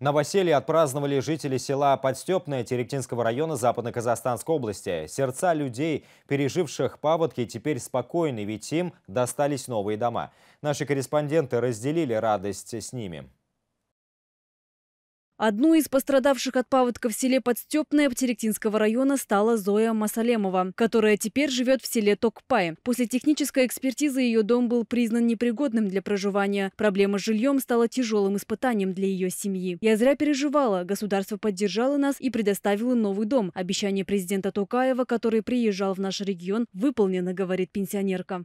Новоселье отпраздновали жители села Подстепное Теректинского района Западно-Казахстанской области. Сердца людей, переживших паводки, теперь спокойны, ведь им достались новые дома. Наши корреспонденты разделили радость с ними. Одну из пострадавших от паводка в селе Подстепное Птеректинского района стала Зоя Масалемова, которая теперь живет в селе Токпай. После технической экспертизы ее дом был признан непригодным для проживания. Проблема с жильем стала тяжелым испытанием для ее семьи. «Я зря переживала. Государство поддержало нас и предоставило новый дом. Обещание президента Токаева, который приезжал в наш регион, выполнено», говорит пенсионерка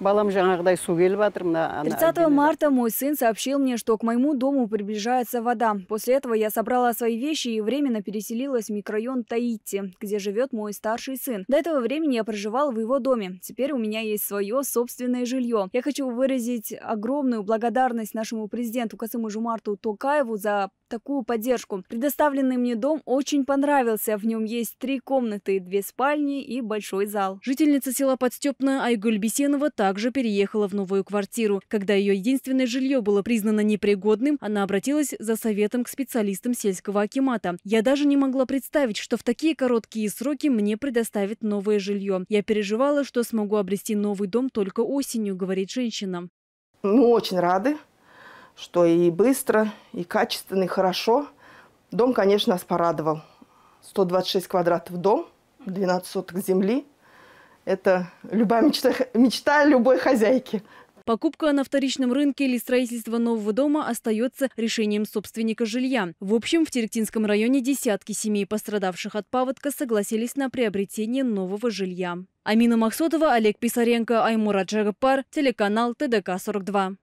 балам 30 марта мой сын сообщил мне, что к моему дому приближается вода. После этого я собрала свои вещи и временно переселилась в микрорайон Таити, где живет мой старший сын. До этого времени я проживала в его доме. Теперь у меня есть свое собственное жилье. Я хочу выразить огромную благодарность нашему президенту Касыму Жумарту Токаеву за такую поддержку. Предоставленный мне дом очень понравился. В нем есть три комнаты, две спальни и большой зал. Жительница села Подстепная Айгуль Бесенова так также переехала в новую квартиру. Когда ее единственное жилье было признано непригодным, она обратилась за советом к специалистам сельского акимата. «Я даже не могла представить, что в такие короткие сроки мне предоставят новое жилье. Я переживала, что смогу обрести новый дом только осенью», — говорит женщина. Мы очень рады, что и быстро, и качественно, и хорошо. Дом, конечно, нас порадовал. 126 квадратов дом, 12 соток земли – это любая мечта, мечта любой хозяйки. Покупка на вторичном рынке или строительство нового дома остается решением собственника жилья. В общем, в Теректинском районе десятки семей, пострадавших от паводка, согласились на приобретение нового жилья. Амина Максотова, Олег Писаренко, Аймура Джагапар, телеканал ТДК-42.